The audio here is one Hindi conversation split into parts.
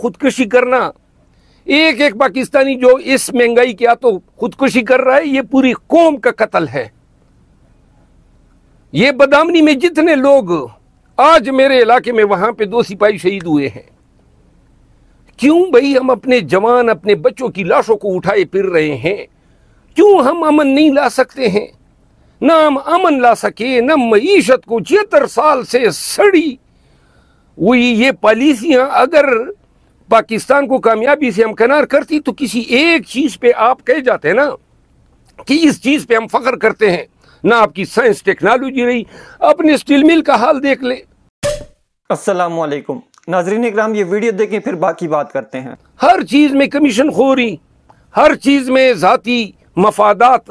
खुदकुशी करना एक एक पाकिस्तानी जो इस महंगाई के तो खुदकुशी कर रहा है ये पूरी कौम का कत्ल है ये बदामनी में जितने लोग आज मेरे इलाके में वहां पे दो सिपाही शहीद हुए हैं क्यों भाई हम अपने जवान अपने बच्चों की लाशों को उठाए फिर रहे हैं क्यों हम अमन नहीं ला सकते हैं ना हम अमन ला सके न मीशत को छिहत्तर साल से सड़ी वो ये पॉलिसियां अगर पाकिस्तान को कामयाबी से हमकनार करती तो किसी एक चीज़ पे आप कह जाते हैं ना कि इस चीज़ पे हम फख्र करते हैं ना आपकी साइंस टेक्नोलॉजी रही अपने स्टील मिल का हाल देख ले नाजरीन इक्राम ये वीडियो देखें फिर बाकी बात करते हैं हर चीज़ में कमीशन खोरी हर चीज़ में ज़ाती मफादात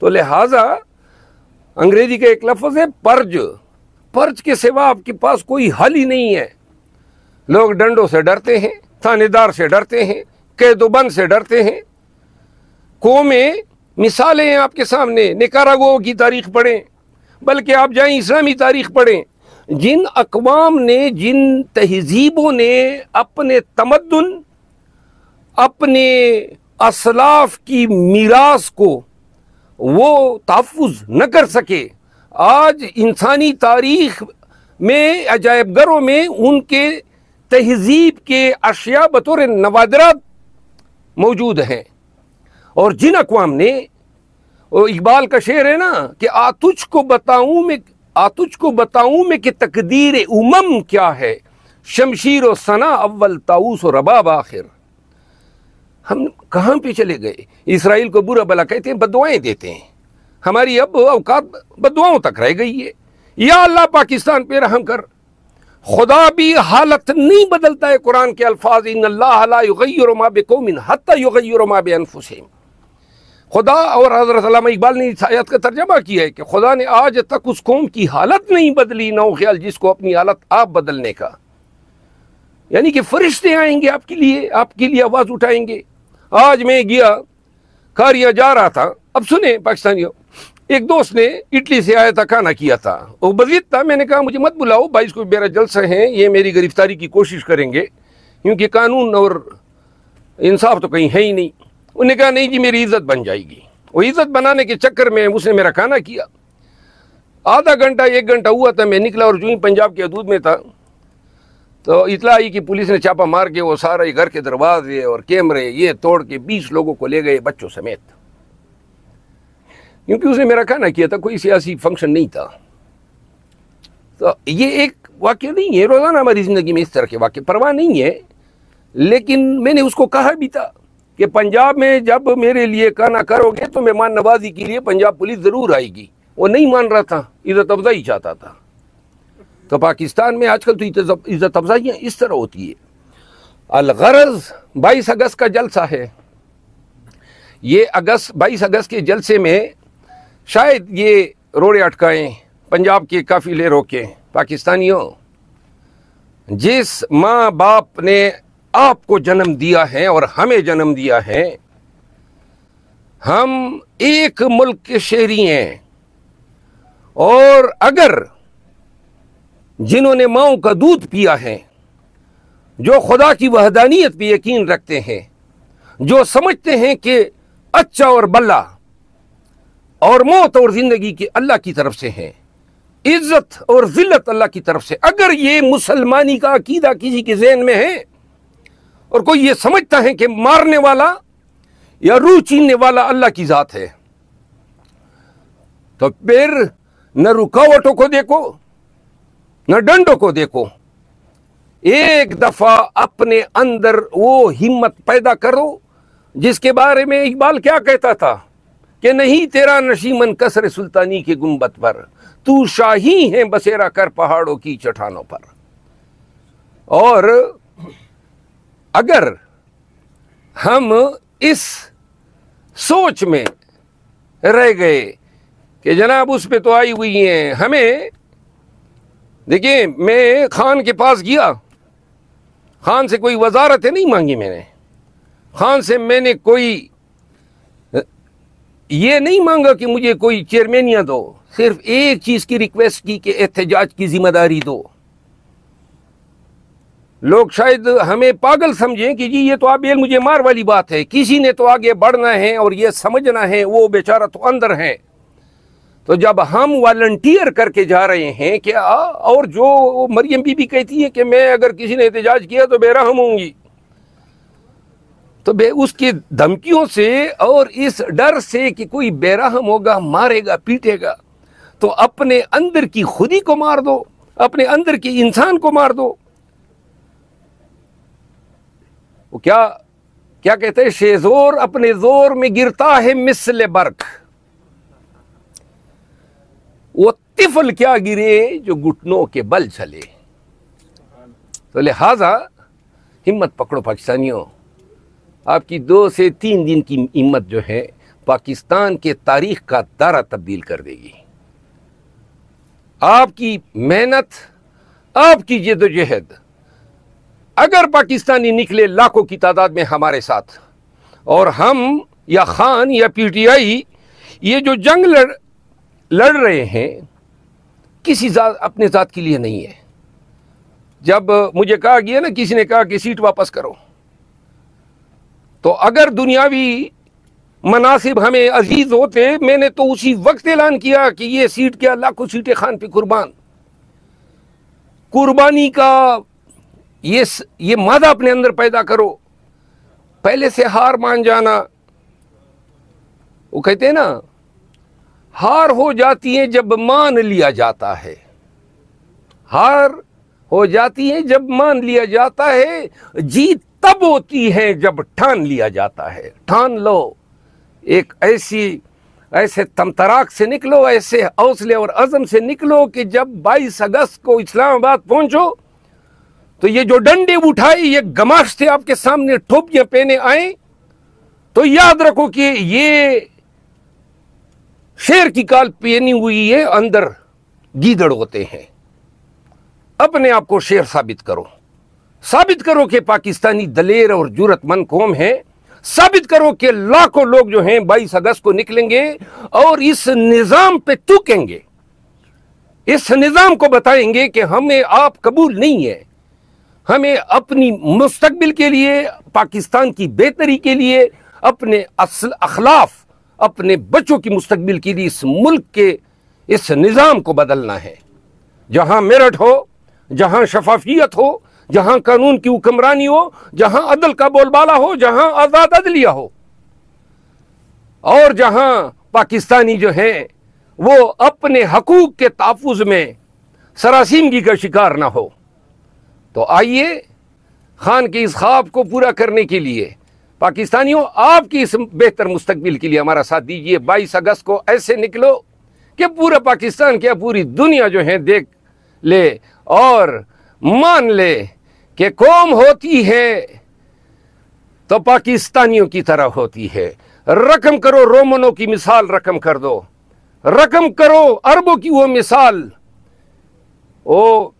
तो लिहाजा अंग्रेजी का एक लफज है पर्ज पर्ज के सिवा आपके पास कोई हल ही नहीं है लोग डंडों से डरते हैं थानेदार से डरते हैं कैदोबंद से डरते हैं कौमें मिसालें हैं आपके सामने निकारागो की तारीख पढ़ें बल्कि आप जाएं इस्लामी तारीख पढ़ें जिन अकवाम ने जिन तहजीबों ने अपने तमदन अपने असलाफ की मीरास को वो तहफ़ न कर सके आज इंसानी तारीख में अजायबगरों में उनके तहजीब के अशिया बतौर नवादरा मौजूद हैं और जिन अकवाम ने इकबाल का शेर है ना कि आतुज को बताऊं में आतुज को बताऊं में कि तकदीर उमम क्या है शमशीर और सना अव्वल ताऊस और रबाब आखिर हम कहां पे चले गए इसराइल को बुरा भला कहते हैं बदवाएं देते हैं हमारी अब अवकात बदवाओं तक रह गई है या अल्लाह पाकिस्तान पे रहम कर खुदा भी हालत नहीं बदलता है कुरान के अल्फाज इन अल्लाहमा बेकोमिन हत्यामा खुदा और हज़रत इकबाल ने आयत का तर्जमा किया है कि खुदा ने आज तक उस कौम की हालत नहीं बदली ना ख्याल जिसको अपनी हालत आप बदलने का यानी कि फरिश्ते आएंगे आपके लिए आपके लिए आवाज़ उठाएंगे आज मैं गया कारिया जा रहा था अब सुने पाकिस्तानियों एक दोस्त ने इटली से आया था खाना किया था वो बजीत था मैंने कहा मुझे मत बुलाओ बाईस को मेरा जलसा है ये मेरी गिरफ्तारी की कोशिश करेंगे क्योंकि कानून और इंसाफ तो कहीं है ही नहीं उन्होंने कहा नहीं जी मेरी इज्जत बन जाएगी वो इज्जत बनाने के चक्कर में उसने मेरा खाना किया आधा घंटा एक घंटा हुआ था मैं निकला और जो ही पंजाब के हदूद में था तो इतला आई कि पुलिस ने छापा मार के वो सारे घर के दरवाजे और कैमरे ये तोड़ के बीस लोगों को ले गए बच्चों समेत क्योंकि उसने मेरा कहना किया था कोई सियासी फंक्शन नहीं था तो ये एक वाक्य नहीं है रोज़ाना हमारी ज़िंदगी में इस तरह के वाक्य परवाह नहीं है लेकिन मैंने उसको कहा भी था कि पंजाब में जब मेरे लिए कहना करोगे तो मेहमान नवाजी के लिए पंजाब पुलिस ज़रूर आएगी वो नहीं मान रहा था इज़्ज़त अफजाई चाहता था तो पाकिस्तान में आजकल तो इज़्ज़त अफजाइयाँ इस तरह होती है अलगरज बाईस अगस्त का जलसा है ये अगस्त बाईस अगस्त के जलसे में शायद ये रोड़े अटकाएं पंजाब के काफ़िले रोकें पाकिस्तानियों जिस माँ बाप ने आपको जन्म दिया है और हमें जन्म दिया है हम एक मुल्क के शहरी हैं और अगर जिन्होंने माओ का दूध पिया है जो खुदा की वहदानियत पर यकीन रखते हैं जो समझते हैं कि अच्छा और बल्ला और मौत और जिंदगी की अल्लाह की तरफ से है इज्जत और जिल्लत अल्लाह की तरफ से अगर ये मुसलमानी का अकीदा किसी के जहन में है और कोई ये समझता है कि मारने वाला या रूह चीनने वाला अल्लाह की ज़ात है तो फिर न रुकावटों को देखो न डंडों को देखो एक दफ़ा अपने अंदर वो हिम्मत पैदा करो जिसके बारे में इकबाल क्या कहता था कि नहीं तेरा नशीमन कसर सुल्तानी के गुम्बत पर तू शाही है बसेरा कर पहाड़ों की चट्टानों पर और अगर हम इस सोच में रह गए कि जनाब उस पे तो आई हुई हैं हमें देखिए मैं खान के पास गया खान से कोई वजारतें नहीं मांगी मैंने खान से मैंने कोई ये नहीं मांगा कि मुझे कोई चेयरमैनिया दो सिर्फ एक चीज़ की रिक्वेस्ट की कि एहतजाज की जिम्मेदारी दो लोग शायद हमें पागल समझें कि जी ये तो आबेल मुझे मार वाली बात है किसी ने तो आगे बढ़ना है और ये समझना है वो बेचारा तो अंदर है तो जब हम वॉल्टियर करके जा रहे हैं क्या और जो मरियम बीबी कहती है कि मैं अगर किसी ने एहतजाज किया तो बेरहम होंगी तो उसकी धमकियों से और इस डर से कि कोई बेरहम होगा मारेगा पीटेगा तो अपने अंदर की खुदी को मार दो अपने अंदर के इंसान को मार दो वो क्या क्या कहते हैं शेजोर अपने जोर में गिरता है मिसल बर्क वो तिफल क्या गिरे जो घुटनों के बल चले तो लिहाजा हिम्मत पकड़ो पाकिस्तानियों आपकी दो से तीन दिन की हिम्मत जो है पाकिस्तान के तारीख का दारा तब्दील कर देगी आपकी मेहनत आपकी जदोजहद अगर पाकिस्तानी निकले लाखों की तादाद में हमारे साथ और हम या खान या पीटीआई ये जो जंग लड़ लड़ रहे हैं किसी जात अपने ज़ात के लिए नहीं है जब मुझे कहा गया ना किसी ने कहा कि सीट वापस करो तो अगर दुनियावी मनासिब हमें अजीज होते मैंने तो उसी वक्त ऐलान किया कि ये सीट क्या लाखों सीटें खान पे कुर्बान कुर्बानी का ये ये मादा अपने अंदर पैदा करो पहले से हार मान जाना वो कहते हैं ना हार हो जाती है जब मान लिया जाता है हार हो जाती है जब मान लिया जाता है जीत तब होती है जब ठान लिया जाता है ठान लो एक ऐसी ऐसे तमतराक से निकलो ऐसे हौसले और अज़म से निकलो कि जब 22 अगस्त को इस्लामाबाद पहुंचो तो ये जो डंडे उठाए ये गमाश थे आपके सामने ठोपियां पहने आए तो याद रखो कि ये शेर की काल पहनी हुई है अंदर गीदड़ होते हैं अपने आप को शेर साबित करो साबित करो कि पाकिस्तानी दलेर और जरूरतमंद कौम है साबित करो कि लाखों लोग जो हैं बाईस अगस्त को निकलेंगे और इस निज़ाम पे तूकेंगे इस निज़ाम को बताएंगे कि हमें आप कबूल नहीं है हमें अपनी मुस्तबिल के लिए पाकिस्तान की बेहतरी के लिए अपने असल अखलाफ अपने बच्चों की मुस्तबिल के लिए इस मुल्क के इस निज़ाम को बदलना है जहां मेरठ हो जहां शफाफियत हो जहां कानून की हुक्मरानी हो जहां अदल का बोलबाला हो जहां आज़ाद अदलिया हो और जहां पाकिस्तानी जो हैं वो अपने हकूक के तहफ़ में सरासीमगी का शिकार ना हो तो आइए खान के इस ख्वाब को पूरा करने के लिए पाकिस्तानियों आपकी इस बेहतर मुस्तबिल के लिए हमारा साथ दीजिए बाईस अगस्त को ऐसे निकलो कि पूरा पाकिस्तान क्या पूरी दुनिया जो है देख ले और मान ले कि कौम होती है तो पाकिस्तानियों की तरह होती है रकम करो रोमनों की मिसाल रकम कर दो रकम करो अरबों की वो मिसाल ओ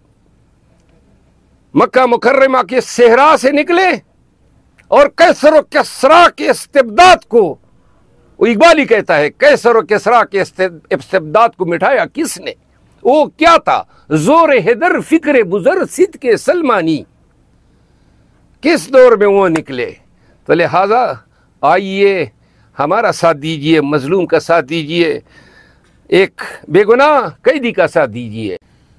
मक्का मुकर्रमा के सेहरा से निकले और कैसर कसरा के इस्तेबदात को इकबाली कहता है कैसर कसरा के इस्तेबदात को मिठाया किसने वो क्या था जोर हैदर फिक्र बुजर सिद के सलमानी किस दौर में वो निकले तो लिहाजा आइए हमारा साथ दीजिए मजलूम का साथ दीजिए एक बेगुनाह कैदी का साथ दीजिए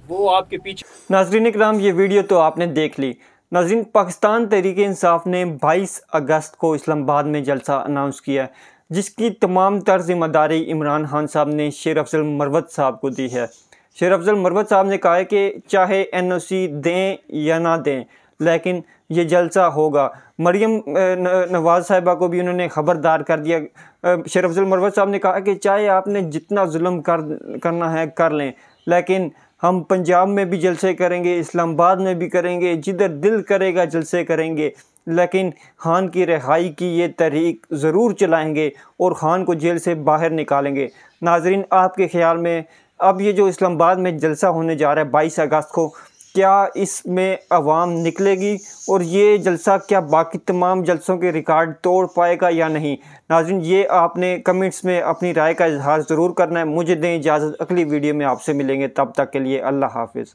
वो आपके पीछे नाजरीन कराम ये वीडियो तो आपने देख ली नाजरीन पाकिस्तान तहरीक इंसाफ ने 22 अगस्त को इस्लामाबाद में जलसा अनाउंस किया है जिसकी तमाम तर जिम्मेदारी इमरान खान साहब ने शेर अफजल मरवत साहब को दी है शेर अफजल मरवत साहब ने कहा है कि चाहे एनओसी दें या ना दें लेकिन ये जलसा होगा मरियम नवाज़ साहिबा को भी उन्होंने ख़बरदार कर दिया शेर अफजल मरवत साहब ने कहा कि चाहे आपने जितना जुल्म कर करना है कर लें लेकिन हम पंजाब में भी जलसे करेंगे इस्लामाबाद में भी करेंगे जिधर दिल करेगा जलसे करेंगे लेकिन खान की रिहाई की ये तहरीक ज़रूर चलाएँगे और खान को जेल से बाहर निकालेंगे नाजरीन आपके ख्याल में अब ये जो इस्लामाबाद में जलसा होने जा रहा है बाईस अगस्त को क्या इसमें अवाम निकलेगी और ये जलसा क्या बाकी तमाम जलसों के रिकॉर्ड तोड़ पाएगा या नहीं नाजिन ये आपने कमेंट्स में अपनी राय का इजहार ज़रूर करना है मुझे दें इजाज़त अगली वीडियो में आपसे मिलेंगे तब तक के लिए अल्लाह हाफिज़